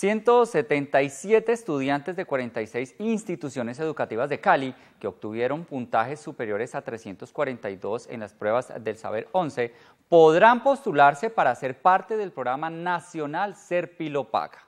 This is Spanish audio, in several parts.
177 estudiantes de 46 instituciones educativas de Cali que obtuvieron puntajes superiores a 342 en las pruebas del Saber 11 podrán postularse para ser parte del programa nacional Ser Pilopaca.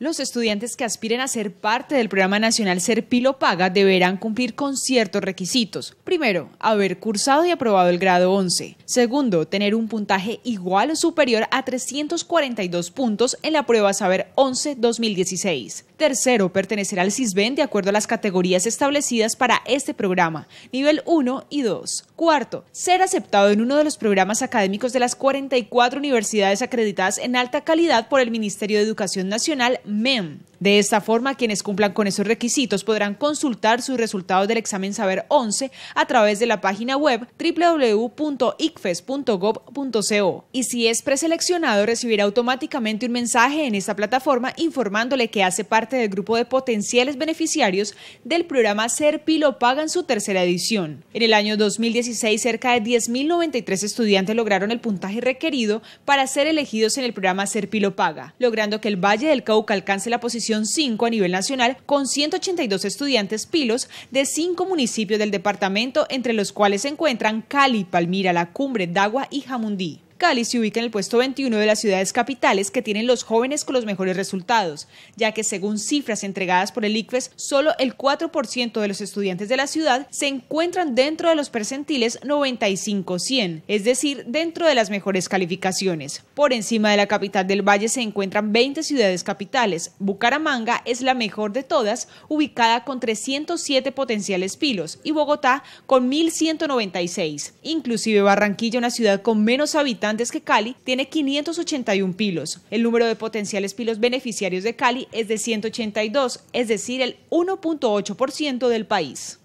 Los estudiantes que aspiren a ser parte del programa nacional Serpilo Paga deberán cumplir con ciertos requisitos. Primero, haber cursado y aprobado el grado 11. Segundo, tener un puntaje igual o superior a 342 puntos en la prueba Saber 11 2016. Tercero, pertenecer al CISBEN de acuerdo a las categorías establecidas para este programa, nivel 1 y 2. Cuarto, ser aceptado en uno de los programas académicos de las 44 universidades acreditadas en alta calidad por el Ministerio de Educación Nacional, MEM. De esta forma, quienes cumplan con esos requisitos podrán consultar sus resultados del examen Saber 11 a través de la página web www.icfes.gov.co. Y si es preseleccionado, recibirá automáticamente un mensaje en esta plataforma informándole que hace parte del grupo de potenciales beneficiarios del programa Serpilo Paga en su tercera edición. En el año 2016, cerca de 10.093 estudiantes lograron el puntaje requerido para ser elegidos en el programa Pilo Paga, logrando que el Valle del Cauca alcance la posición cinco 5 a nivel nacional con 182 estudiantes pilos de cinco municipios del departamento, entre los cuales se encuentran Cali, Palmira, La Cumbre, Dagua y Jamundí. Cali se ubica en el puesto 21 de las ciudades capitales que tienen los jóvenes con los mejores resultados, ya que según cifras entregadas por el ICFES, solo el 4% de los estudiantes de la ciudad se encuentran dentro de los percentiles 95-100, es decir, dentro de las mejores calificaciones. Por encima de la capital del Valle se encuentran 20 ciudades capitales. Bucaramanga es la mejor de todas, ubicada con 307 potenciales pilos y Bogotá con 1.196. Inclusive Barranquilla, una ciudad con menos habitantes, que Cali tiene 581 pilos. El número de potenciales pilos beneficiarios de Cali es de 182, es decir, el 1.8% del país.